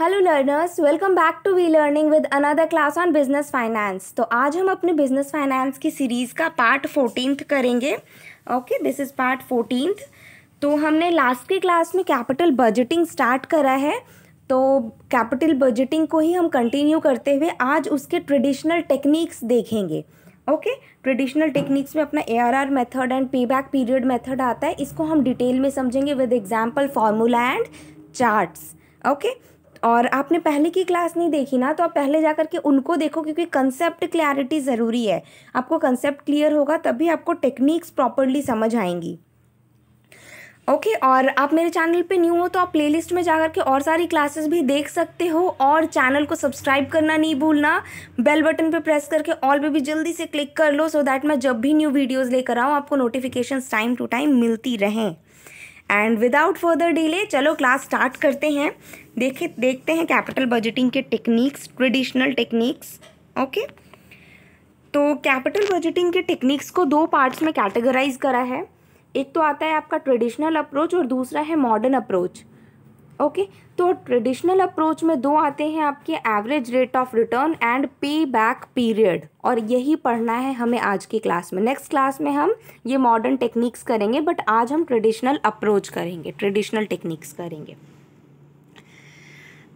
Hello learners welcome back to V learning with another class on business finance तो आज हम अपने business finance की सीरीज़ का पार्ट फोर्टीनथ करेंगे okay this is part fourteenth तो हमने लास्ट के क्लास में कैपिटल बजटिंग स्टार्ट करा है तो कैपिटल बजटिंग को ही हम कंटिन्यू करते हुए आज उसके ट्रेडिशनल टेक्निक्स देखेंगे ओके ट्रेडिशनल टेक्निक्स में अपना A R R method and pay back period method आता है इसको हम डिटेल में समझेंगे with example formula and charts okay okay? और आपने पहले की क्लास नहीं देखी ना तो आप पहले जा करके उनको देखो क्योंकि कंसेप्ट क्लैरिटी ज़रूरी है आपको कंसेप्ट क्लियर होगा तभी आपको टेक्निक्स प्रॉपरली समझ आएंगी ओके okay, और आप मेरे चैनल पे न्यू हो तो आप प्लेलिस्ट में जाकर के और सारी क्लासेस भी देख सकते हो और चैनल को सब्सक्राइब करना नहीं भूलना बेल बटन पे प्रेस करके ऑल पे भी जल्दी से क्लिक कर लो सो so दैट मैं जब भी न्यू वीडियोस लेकर आऊँ आपको नोटिफिकेशंस टाइम टू टाइम मिलती रहें एंड विदाउट फर्दर डिले चलो क्लास स्टार्ट करते हैं देखे देखते हैं कैपिटल बजटिंग के टेक्निक्स ट्रेडिशनल टेक्निक्स ओके तो कैपिटल बजटिंग के टेक्निक्स को दो पार्ट्स में कैटेगराइज करा है एक तो आता है आपका ट्रेडिशनल अप्रोच और दूसरा है मॉडर्न अप्रोच ओके तो ट्रेडिशनल अप्रोच में दो आते हैं आपके average rate of return and pay back period और यही पढ़ना है हमें आज की क्लास में नेक्स्ट क्लास में हम ये मॉडर्न टेक्निक्स करेंगे बट आज हम ट्रेडिशनल अप्रोच करेंगे ट्रेडिशनल टेक्निक्स करेंगे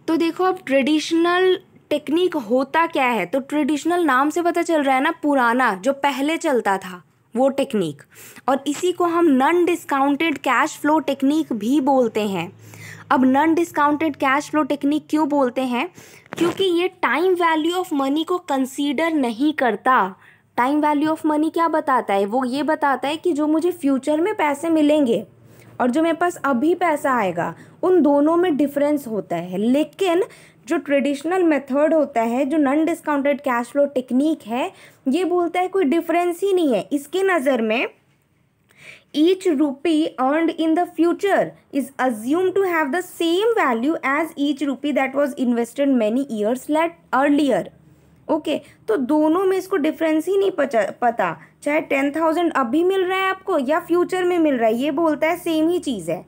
तो देखो अब ट्रेडिशनल टेक्निक होता क्या है तो ट्रेडिशनल नाम से पता चल रहा है ना पुराना जो पहले चलता था वो टेक्निक और इसी को हम non discounted cash flow technique भी बोलते हैं अब non discounted cash flow technique क्यों बोलते हैं क्योंकि ये टाइम वैल्यू ऑफ मनी को कंसीडर नहीं करता टाइम वैल्यू ऑफ मनी क्या बताता है वो ये बताता है कि जो मुझे फ्यूचर में पैसे मिलेंगे और जो मेरे पास अभी पैसा आएगा उन दोनों में डिफरेंस होता है लेकिन जो ट्रेडिशनल मेथड होता है जो non discounted cash flow technique है ये बोलता है कोई डिफरेंस ही नहीं है इसके नज़र में Each rupee earned in the future is assumed to have the same value as each rupee that was invested many years earlier. Okay okay, तो दोनों में इसको डिफरेंस ही नहीं पचा, पता चाहे टेन थाउजेंड अभी मिल रहा है आपको या फ्यूचर में मिल रहा है ये बोलता है सेम ही चीज़ है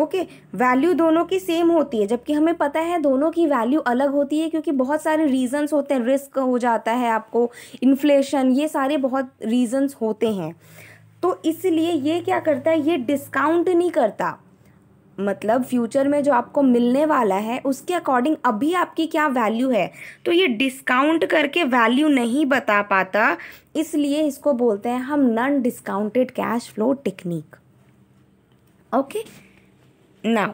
ओके okay, वैल्यू दोनों की सेम होती है जबकि हमें पता है दोनों की वैल्यू अलग होती है क्योंकि बहुत सारे रीजंस होते हैं रिस्क हो जाता है आपको इन्फ्लेशन ये सारे बहुत रीजंस होते हैं तो इसलिए ये क्या करता है ये डिस्काउंट नहीं करता मतलब फ्यूचर में जो आपको मिलने वाला है उसके अकॉर्डिंग अभी आपकी क्या वैल्यू है तो ये डिस्काउंट करके वैल्यू नहीं बता पाता इसलिए इसको बोलते हैं हम non discounted cash flow technique okay now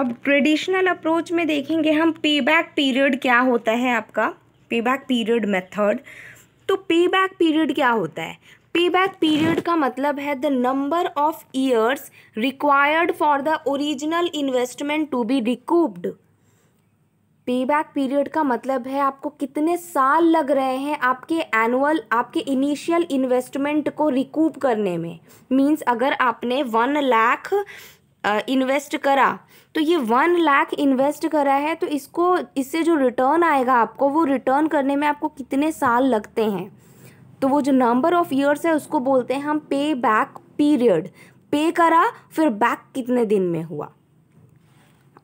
अब ट्रेडिशनल अप्रोच में देखेंगे हम पे बैक पीरियड क्या होता है आपका पे बैक पीरियड मेथड तो पे बैक पीरियड क्या होता है बैक पीरियड का मतलब है the number of years required for the original investment to be recouped pay back period का मतलब है आपको कितने साल लग रहे हैं आपके एनुअल आपके इनिशियल इन्वेस्टमेंट को रिकूप करने में मींस अगर आपने वन लाख इन्वेस्ट करा तो ये वन लाख इन्वेस्ट करा है तो इसको इससे जो रिटर्न आएगा आपको वो रिटर्न करने में आपको कितने साल लगते हैं तो वो जो नंबर ऑफ ईयर्स है उसको बोलते हैं हम पे बैक पीरियड पे करा फिर बैक कितने दिन में हुआ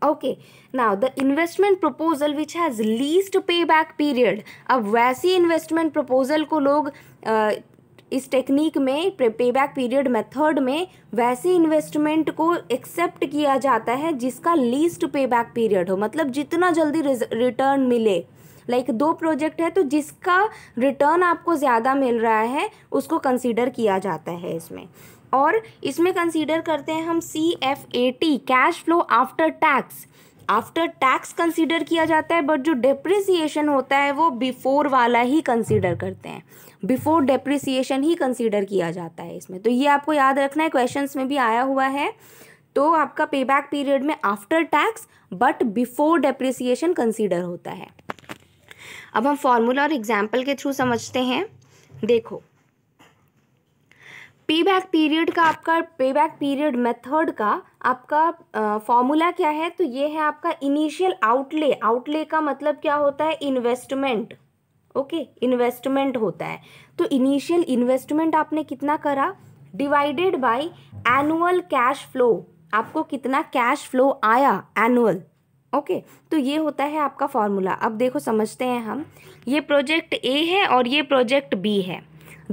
okay now the investment proposal which has least pay back period अब वैसी इन्वेस्टमेंट प्रपोजल को लोग uh, इस टेक्निक में पे बैक पीरियड मेथड में वैसे इन्वेस्टमेंट को एक्सेप्ट किया जाता है जिसका लीस्ट पे बैक पीरियड हो मतलब जितना जल्दी रिटर्न मिले लाइक दो प्रोजेक्ट है तो जिसका रिटर्न आपको ज़्यादा मिल रहा है उसको कंसिडर किया जाता है इसमें और इसमें कंसीडर करते हैं हम C F A T cash flow after tax after tax consider किया जाता है बट जो डिप्रिसिएशन होता है वो बिफोर वाला ही कंसीडर करते हैं बिफोर डिप्रिसिएशन ही कंसीडर किया जाता है इसमें तो ये आपको याद रखना है क्वेश्चंस में भी आया हुआ है तो आपका बैक पीरियड में after tax but before depreciation consider होता है अब हम फॉर्मूला और एग्जाम्पल के थ्रू समझते हैं देखो पे बैक पीरियड का आपका पे बैक पीरियड मेथड का आपका फॉर्मूला क्या है तो ये है आपका इनिशियल आउटले आउटले का मतलब क्या होता है इन्वेस्टमेंट ओके इन्वेस्टमेंट होता है तो इनिशियल इन्वेस्टमेंट आपने कितना करा divided by annual cash flow आपको कितना कैश फ्लो आया एनुअल ओके तो ये होता है आपका फॉर्मूला अब देखो समझते हैं हम ये प्रोजेक्ट ए है और ये प्रोजेक्ट बी है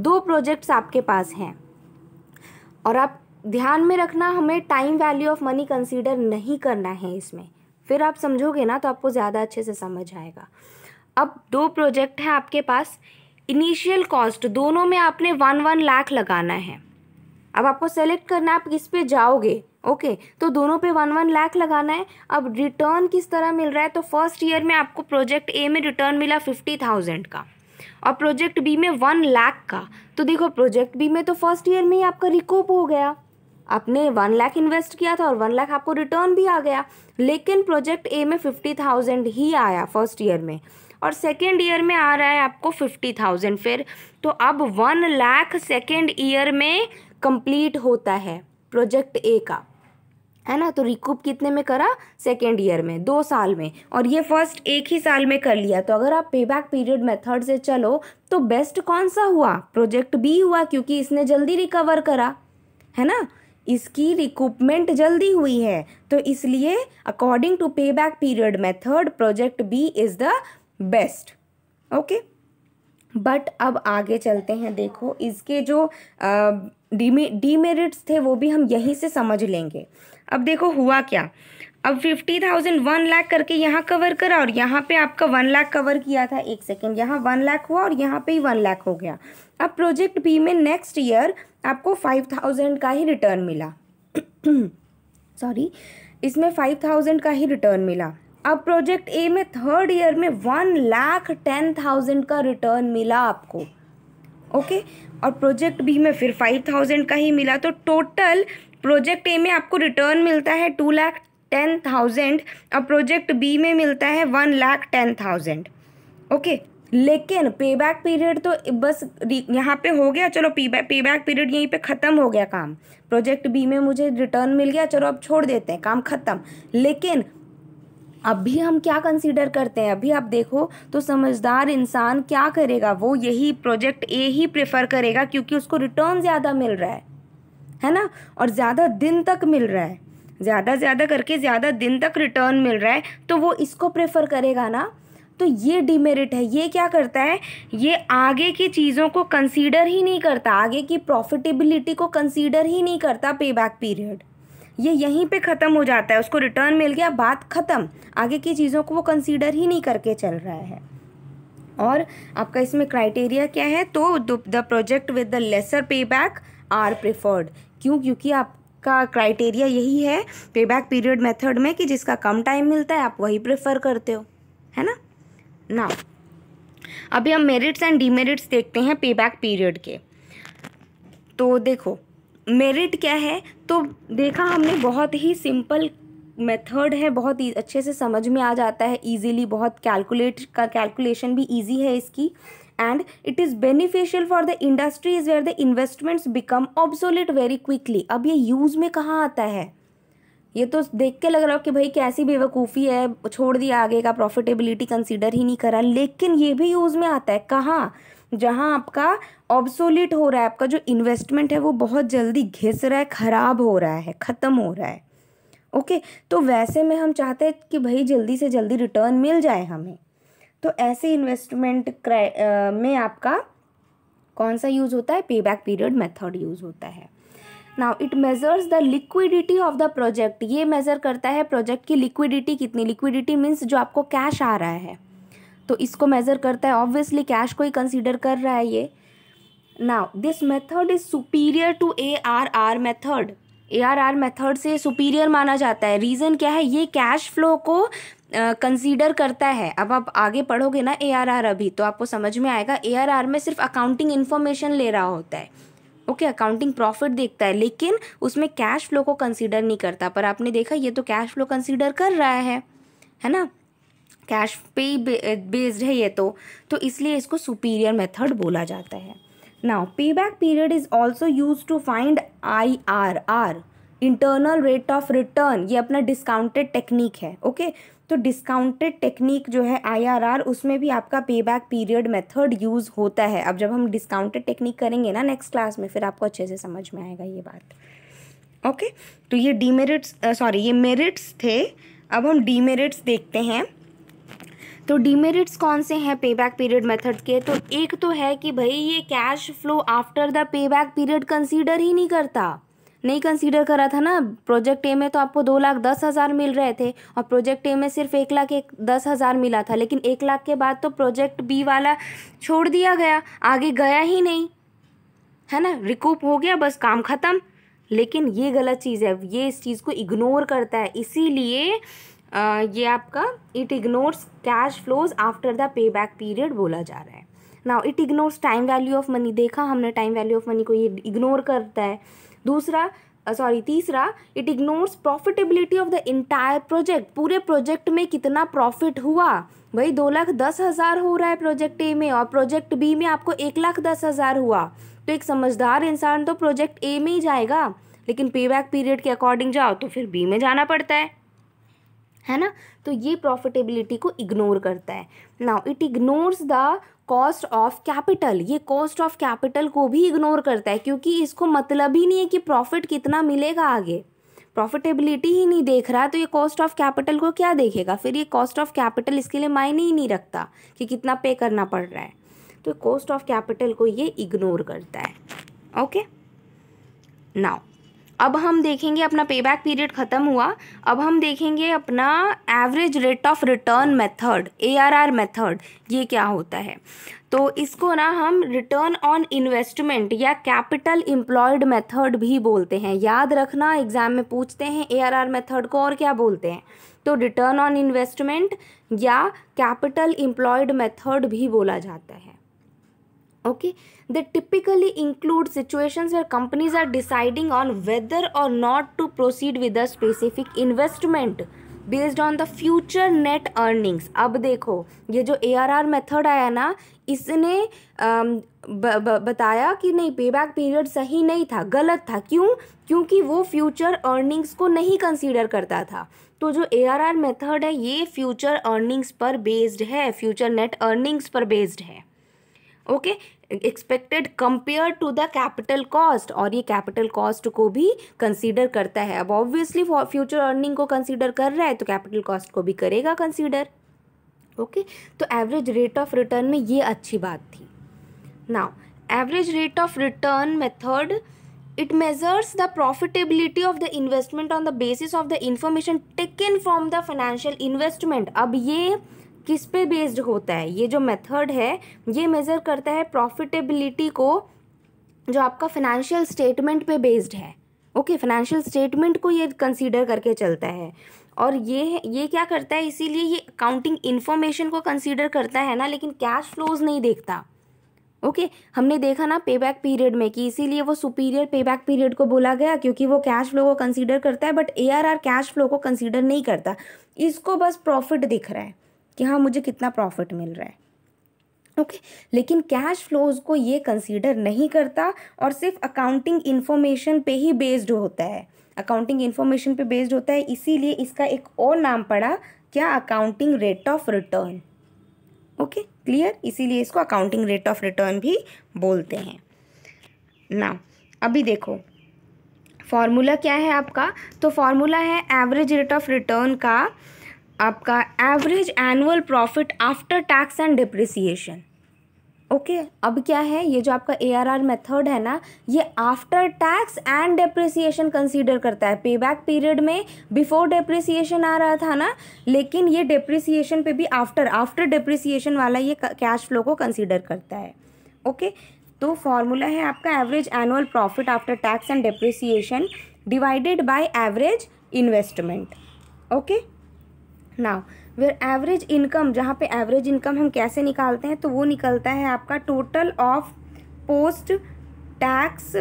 दो प्रोजेक्ट्स आपके पास हैं और आप ध्यान में रखना हमें time value of money consider नहीं करना है इसमें फिर आप समझोगे ना तो आपको ज़्यादा अच्छे से समझ आएगा अब दो प्रोजेक्ट हैं आपके पास इनिशियल कॉस्ट दोनों में आपने वन वन लाख लगाना है अब आपको सेलेक्ट करना है आप किस पे जाओगे ओके तो दोनों पे वन वन लाख लगाना है अब रिटर्न किस तरह मिल रहा है तो फर्स्ट ईयर में आपको प्रोजेक्ट ए में रिटर्न मिला फिफ्टी थाउजेंड का और प्रोजेक्ट बी में वन लाख का तो देखो प्रोजेक्ट बी में तो फर्स्ट ईयर में ही आपका रिकूप हो गया आपने वन लाख इन्वेस्ट किया था और वन लाख आपको रिटर्न भी आ गया लेकिन प्रोजेक्ट ए में फिफ्टी थाउजेंड ही आया फर्स्ट ईयर में और सेकेंड ईयर में आ रहा है आपको फिफ्टी थाउजेंड फिर तो अब वन लाख सेकेंड ईयर में कंप्लीट होता है प्रोजेक्ट ए का है ना तो रिकूप कितने में करा सेकेंड ईयर में दो साल में और ये फर्स्ट एक ही साल में कर लिया तो अगर आप पे बैक पीरियड मेथड से चलो तो बेस्ट कौन सा हुआ प्रोजेक्ट बी हुआ क्योंकि इसने जल्दी रिकवर करा है ना इसकी रिकूपमेंट जल्दी हुई है तो इसलिए according to pay back period method project B is the best okay but अब आगे चलते हैं देखो इसके जो डीमेरिट्स थे वो भी हम यहीं से समझ लेंगे अब देखो हुआ क्या अब फिफ्टी थाउजेंड वन लाख करके यहाँ कवर करा और यहाँ पे आपका वन लाख कवर किया था एक सेकेंड यहाँ वन लाख हुआ और यहाँ पे ही वन लाख हो गया अब प्रोजेक्ट बी में नेक्स्ट ईयर आपको फाइव थाउजेंड का ही रिटर्न मिला सॉरी इसमें फाइव थाउजेंड का ही रिटर्न मिला अब प्रोजेक्ट ए में थर्ड ईयर में वन लाख टेन थाउजेंड का रिटर्न मिला आपको ओके और प्रोजेक्ट बी में फिर फाइव थाउजेंड का ही मिला तो टोटल प्रोजेक्ट ए में आपको रिटर्न मिलता है टू लाख टेन थाउजेंड और प्रोजेक्ट बी में मिलता है one lakh ten thousand okay लेकिन पे बैक पीरियड तो बस यहाँ पे हो गया चलो पे बैक पे बैक पीरियड यहीं पे ख़त्म हो गया काम प्रोजेक्ट बी में मुझे रिटर्न मिल गया चलो अब छोड़ देते हैं काम ख़त्म लेकिन अभी हम क्या कंसीडर करते हैं अभी आप देखो तो समझदार इंसान क्या करेगा वो यही प्रोजेक्ट ए ही प्रेफर करेगा क्योंकि उसको रिटर्न ज़्यादा मिल रहा है है ना और ज़्यादा दिन तक मिल रहा है ज़्यादा ज़्यादा करके ज़्यादा दिन तक रिटर्न मिल रहा है तो वो इसको प्रेफर करेगा ना तो ये डिमेरिट है ये क्या करता है ये आगे की चीज़ों को कंसीडर ही नहीं करता आगे की प्रॉफिटेबिलिटी को कंसीडर ही नहीं करता पे बैक पीरियड ये यहीं पे ख़त्म हो जाता है उसको रिटर्न मिल गया बात ख़त्म आगे की चीज़ों को वो कंसीडर ही नहीं करके चल रहा है और आपका इसमें क्राइटेरिया क्या है तो the project with the lesser pay back are preferred क्यों क्योंकि आप का क्राइटेरिया यही है पे बैक पीरियड मेथड में कि जिसका कम टाइम मिलता है आप वही प्रेफर करते हो है ना ना अभी हम मेरिट्स एंड डीमेरिट्स देखते हैं पे बैक पीरियड के तो देखो मेरिट क्या है तो देखा हमने बहुत ही सिंपल मेथड है बहुत ही अच्छे से समझ में आ जाता है इजीली बहुत कैलकुलेट का कैलकुलेशन भी इजी है इसकी and it is beneficial for the industries where the investments become obsolete very quickly अब ये यूज़ में कहाँ आता है ये तो देख के लग रहा हो कि भाई कैसी बेवकूफ़ी है छोड़ दिया आगे का प्रॉफिटेबिलिटी कंसीडर ही नहीं करा लेकिन ये भी यूज़ में आता है कहाँ जहाँ आपका ऑब्सोलिट हो रहा है आपका जो इन्वेस्टमेंट है वो बहुत जल्दी घिस रहा है ख़राब हो रहा है ख़त्म हो रहा है ओके तो वैसे में हम चाहते हैं कि भाई जल्दी से जल्दी रिटर्न मिल जाए हमें तो ऐसे इन्वेस्टमेंट में आपका कौन सा यूज़ होता है pay back period method use होता है now it measures the liquidity of the project ये मेज़र करता है प्रोजेक्ट की लिक्विडिटी कितनी लिक्विडिटी मीन्स जो आपको कैश आ रहा है तो इसको मेज़र करता है ऑब्वियसली कैश को ही कंसीडर कर रहा है ये now this method is superior to A R R method A R R method से सुपीरियर माना जाता है रीज़न क्या है ये कैश फ्लो को कंसीडर uh, करता है अब आप आगे पढ़ोगे ना ए आर आर अभी तो आपको समझ में आएगा ए आर आर में सिर्फ अकाउंटिंग इन्फॉर्मेशन ले रहा होता है ओके अकाउंटिंग प्रॉफिट देखता है लेकिन उसमें कैश फ्लो को कंसीडर नहीं करता पर आपने देखा ये तो कैश फ्लो कंसीडर कर रहा है है ना कैश पे बेस्ड है ये तो तो इसलिए इसको सुपीरियर मेथड बोला जाता है now pay back period is also use to find I R R internal rate of return ये अपना डिस्काउंटेड टेक्निक है ओके okay? तो डिस्काउंटेड टेक्निक जो है आईआरआर उसमें भी आपका पे बैक पीरियड मेथड यूज़ होता है अब जब हम डिस्काउंटेड टेक्निक करेंगे ना नेक्स्ट क्लास में फिर आपको अच्छे से समझ में आएगा ये बात ओके okay? तो ये डीमेरिट्स सॉरी ये मेरिट्स थे अब हम डीमेरिट्स देखते हैं तो डीमेरिट्स कौन से हैं पे बैक पीरियड मेथड के तो एक तो है कि भाई ये cash flow after the pay back period consider ही नहीं करता नहीं कंसीडर करा था ना प्रोजेक्ट ए में तो आपको दो लाख दस हज़ार मिल रहे थे और प्रोजेक्ट ए में सिर्फ एक लाख एक दस हज़ार मिला था लेकिन एक लाख के बाद तो प्रोजेक्ट बी वाला छोड़ दिया गया आगे गया ही नहीं है ना रिकूप हो गया बस काम ख़त्म लेकिन ये गलत चीज़ है ये इस चीज़ को इग्नोर करता है इसीलिए ये आपका it ignores cash flows after the pay back period बोला जा रहा है now it ignores time value of money देखा हमने टाइम वैल्यू ऑफ मनी को ये इग्नोर करता है दूसरा सॉरी तीसरा it ignores profitability of the entire project पूरे प्रोजेक्ट में कितना प्रॉफिट हुआ भाई दो लाख दस हज़ार हो रहा है प्रोजेक्ट ए में और प्रोजेक्ट बी में आपको एक लाख दस हज़ार हुआ तो एक समझदार इंसान तो प्रोजेक्ट ए में ही जाएगा लेकिन पे बैक पीरियड के अकॉर्डिंग जाओ तो फिर बी में जाना पड़ता है है ना तो ये प्रॉफिटेबिलिटी को इग्नोर करता है now it ignores the cost of capital ये कॉस्ट ऑफ कैपिटल को भी इग्नोर करता है क्योंकि इसको मतलब ही नहीं है कि प्रॉफिट कितना मिलेगा आगे प्रॉफिटेबिलिटी ही नहीं देख रहा तो ये कॉस्ट ऑफ कैपिटल को क्या देखेगा फिर ये कॉस्ट ऑफ कैपिटल इसके लिए मायने ही नहीं रखता कि कितना पे करना पड़ रहा है तो कॉस्ट ऑफ कैपिटल को ये इग्नोर करता है ओके नाउ अब हम देखेंगे अपना पे बैक पीरियड ख़त्म हुआ अब हम देखेंगे अपना average rate of return method ARR method ये क्या होता है तो इसको ना हम रिटर्न ऑन इन्वेस्टमेंट या कैपिटल इम्प्लॉयड मेथड भी बोलते हैं याद रखना एग्जाम में पूछते हैं एआरआर मेथड को और क्या बोलते हैं तो रिटर्न ऑन इन्वेस्टमेंट या कैपिटल इम्प्लॉयड मेथड भी बोला जाता है okay they typically include situations where companies are deciding on whether or not to proceed with a specific investment based on the future net earnings अब देखो ये जो ए R R method आया ना इसने um, ब, ब, बताया कि नहीं पे बैक पीरियड सही नहीं था गलत था क्यों क्योंकि वो फ्यूचर अर्निंग्स को नहीं कंसिडर करता था तो जो ए आर आर मेथड है ये फ्यूचर अर्निंग्स पर बेस्ड है फ्यूचर नेट अर्निंग्स पर बेस्ड है okay expected compare to the capital cost और ये कैपिटल कॉस्ट को भी कंसीडर करता है अब ऑब्वियसली फ्यूचर अर्निंग को कंसीडर कर रहा है तो कैपिटल कॉस्ट को भी करेगा कंसीडर ओके okay? तो एवरेज रेट ऑफ रिटर्न में ये अच्छी बात थी now average rate of return method it measures the profitability of the investment on the basis of the information taken from the financial investment अब ये किस पे बेस्ड होता है ये जो मेथड है ये मेज़र करता है प्रॉफिटेबिलिटी को जो आपका फाइनेंशियल स्टेटमेंट पे बेस्ड है ओके फाइनेंशियल स्टेटमेंट को ये कंसीडर करके चलता है और ये ये क्या करता है इसीलिए ये अकाउंटिंग इन्फॉर्मेशन को कंसीडर करता है ना लेकिन कैश फ्लोज नहीं देखता ओके okay, हमने देखा ना पे बैक पीरियड में कि इसीलिए वो सुपीरियर पे बैक पीरियड को बोला गया क्योंकि वो कैश फ्लो को कंसीडर करता है बट एआरआर कैश फ्लो को कंसीडर नहीं करता इसको बस प्रॉफिट दिख रहा है कि हाँ मुझे कितना प्रॉफिट मिल रहा है ओके okay. लेकिन कैश फ्लोज को ये कंसीडर नहीं करता और सिर्फ अकाउंटिंग इन्फॉर्मेशन पे ही बेस्ड होता है अकाउंटिंग इन्फॉर्मेशन पे बेस्ड होता है इसीलिए इसका एक और नाम पड़ा क्या accounting rate of return okay clear इसीलिए इसको अकाउंटिंग रेट ऑफ रिटर्न भी बोलते हैं ना अभी देखो फॉर्मूला क्या है आपका तो फॉर्मूला है एवरेज रेट ऑफ रिटर्न का आपका average annual profit after tax and depreciation okay अब क्या है ये जो आपका ए आर आर मेथड है ना ये after tax and depreciation consider करता है पे बैक पीरियड में बिफोर डेप्रिसिएशन आ रहा था ना लेकिन ये डिप्रिसिएशन पे भी आफ्टर आफ्टर डिप्रिसिएशन वाला ये कैश फ्लो को कंसीडर करता है ओके okay? तो फॉर्मूला है आपका average annual profit after tax and depreciation divided by average investment okay now where average income जहाँ पे एवरेज इनकम हम कैसे निकालते हैं तो वो निकलता है आपका total of post tax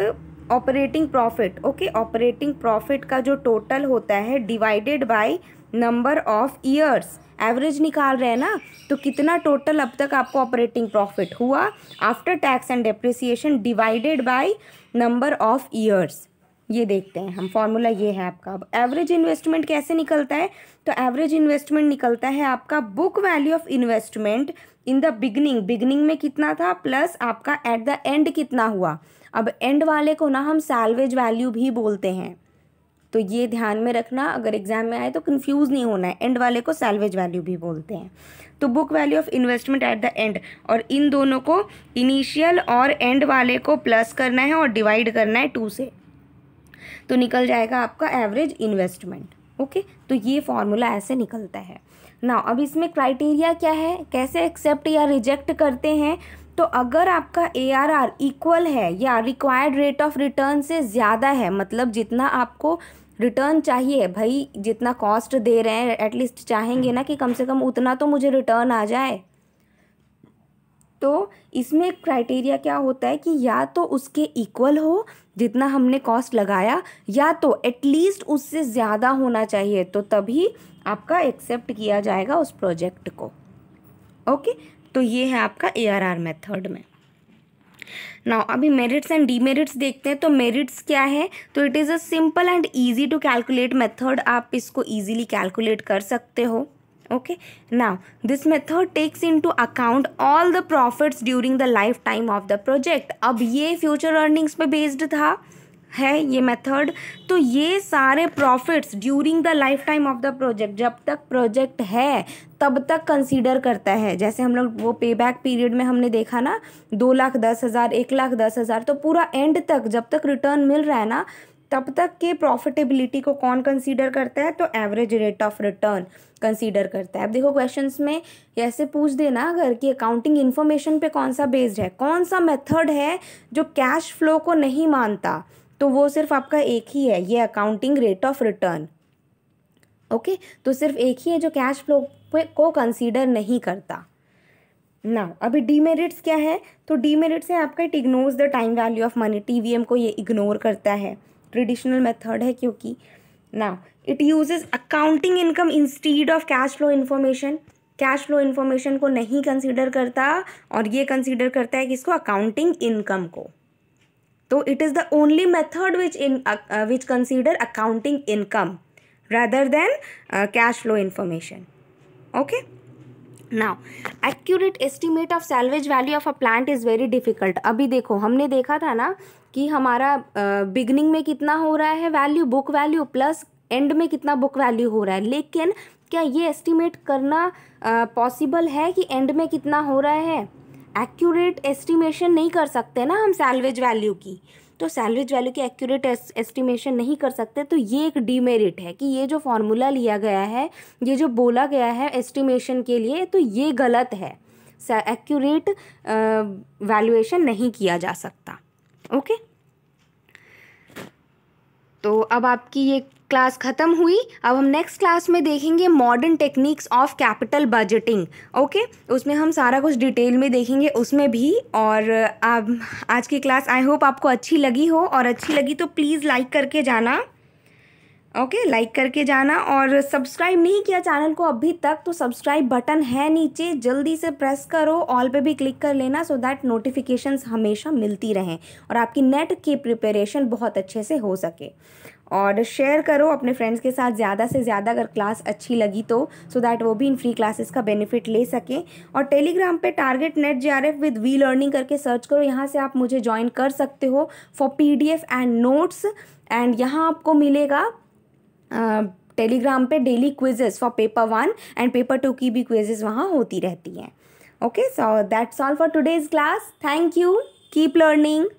operating profit okay operating profit का जो टोटल होता है divided by number of years average निकाल रहे हैं ना तो कितना टोटल अब तक आपको ऑपरेटिंग प्रॉफिट हुआ after tax and depreciation divided by number of years ये देखते हैं हम फॉर्मूला ये है आपका अब एवरेज इन्वेस्टमेंट कैसे निकलता है तो एवरेज इन्वेस्टमेंट निकलता है आपका book value of investment in the beginning beginning में कितना था प्लस आपका एट द एंड कितना हुआ अब एंड वाले को ना हम सैलवेज वैल्यू भी बोलते हैं तो ये ध्यान में रखना अगर एग्जाम में आए तो कन्फ्यूज़ नहीं होना है एंड वाले को सैलवेज वैल्यू भी बोलते हैं तो book value of investment at the end और इन दोनों को इनिशियल और एंड वाले को प्लस करना है और डिवाइड करना है टू से तो निकल जाएगा आपका एवरेज इन्वेस्टमेंट ओके तो ये फॉर्मूला ऐसे निकलता है ना अब इसमें क्राइटेरिया क्या है कैसे एक्सेप्ट या रिजेक्ट करते हैं तो अगर आपका ए आर आर इक्वल है या रिक्वायर्ड रेट ऑफ रिटर्न से ज़्यादा है मतलब जितना आपको रिटर्न चाहिए भाई जितना कॉस्ट दे रहे हैं एटलीस्ट चाहेंगे ना कि कम से कम उतना तो मुझे रिटर्न आ जाए तो इसमें क्राइटेरिया क्या होता है कि या तो उसके इक्वल हो जितना हमने कॉस्ट लगाया या तो एटलीस्ट उससे ज़्यादा होना चाहिए तो तभी आपका एक्सेप्ट किया जाएगा उस प्रोजेक्ट को ओके तो ये है आपका ए आर आर मेथड में नाउ अभी मेरिट्स एंड डीमेरिट्स देखते हैं तो मेरिट्स क्या है तो it is a simple and easy to calculate method आप इसको ईजिली कैलकुलेट कर सकते हो okay now this method takes into account all the profits during the lifetime of the project अब ये future earnings पे based था है ये मेथड तो ये सारे profits during the life time of the project जब तक प्रोजेक्ट है तब तक कंसीडर करता है जैसे हम लोग वो पे बैक पीरियड में हमने देखा ना दो लाख दस हज़ार एक लाख दस हज़ार तो पूरा एंड तक जब तक रिटर्न मिल रहा है ना तब तक के प्रॉफिटेबिलिटी को कौन कंसीडर करता है तो average rate of return consider करता है अब देखो क्वेश्चंस में ऐसे पूछ देना अगर कि अकाउंटिंग इन्फॉर्मेशन पे कौन सा बेस्ड है कौन सा मेथड है जो कैश फ्लो को नहीं मानता तो वो सिर्फ आपका एक ही है ये accounting rate of return okay तो सिर्फ एक ही है जो कैश फ्लो को कंसीडर नहीं करता ना अभी डीमेरिट्स क्या है तो डीमेरिट्स है आपका it ignores the time value of money TVM को ये इग्नोर करता है ट्रेडिशनल मेथड है क्योंकि now it uses accounting income instead of cash flow information cash flow information को नहीं कंसिडर करता और ये कंसिडर करता है कि इसको अकाउंटिंग इनकम को तो it is the only method which in which consider accounting income rather than cash flow information okay now accurate estimate of salvage value of a plant is very difficult अभी देखो हमने देखा था ना कि हमारा बिगनिंग uh, में कितना हो रहा है value book value plus end में कितना बुक वैल्यू हो रहा है लेकिन क्या ये एस्टिमेट करना पॉसिबल uh, है कि एंड में कितना हो रहा है एक्यूरेट एस्टिमेशन नहीं कर सकते ना हम सैलवेज वैल्यू की तो सैलरीज वैल्यू की एक्यूरेट एस्टिमेशन नहीं कर सकते तो ये एक डीमेरिट है कि ये जो फॉर्मूला लिया गया है ये जो बोला गया है एस्टिमेशन के लिए तो ये गलत है एक्यूरेट वैल्यूएशन नहीं किया जा सकता ओके okay? तो अब आपकी ये क्लास ख़त्म हुई अब हम नेक्स्ट क्लास में देखेंगे modern techniques of capital budgeting okay उसमें हम सारा कुछ डिटेल में देखेंगे उसमें भी और आप आज की क्लास आई होप आपको अच्छी लगी हो और अच्छी लगी तो प्लीज़ लाइक करके जाना ओके okay, लाइक करके जाना और सब्सक्राइब नहीं किया चैनल को अभी तक तो सब्सक्राइब बटन है नीचे जल्दी से प्रेस करो ऑल पे भी क्लिक कर लेना सो दैट नोटिफिकेशंस हमेशा मिलती रहें और आपकी नेट की प्रिपरेशन बहुत अच्छे से हो सके और शेयर करो अपने फ्रेंड्स के साथ ज़्यादा से ज़्यादा अगर क्लास अच्छी लगी तो सो so दैट वो भी इन फ्री क्लासेस का बेनिफिट ले सकें और टेलीग्राम पे target NET J R F with V learning करके सर्च करो यहाँ से आप मुझे ज्वाइन कर सकते हो for P D F and notes and यहाँ आपको मिलेगा टेलीग्राम पे daily quizzes for paper one and paper two की भी क्विजेस वहाँ होती रहती हैं okay so that's all for today's class thank you keep learning